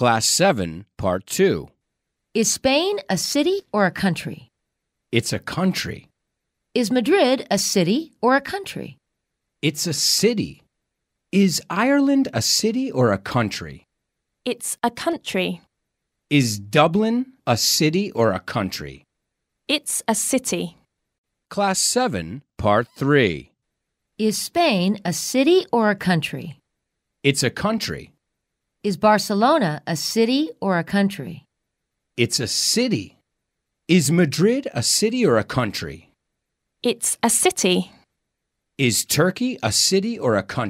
Class 7, Part 2. Is Spain a city or a country? It's a country. Is Madrid a city or a country? It's a city. Is Ireland a city or a country? It's a country. Is Dublin a city or a country? It's a city. Class 7, Part 3. Is Spain a city or a country? It's a country. Is Barcelona a city or a country? It's a city. Is Madrid a city or a country? It's a city. Is Turkey a city or a country?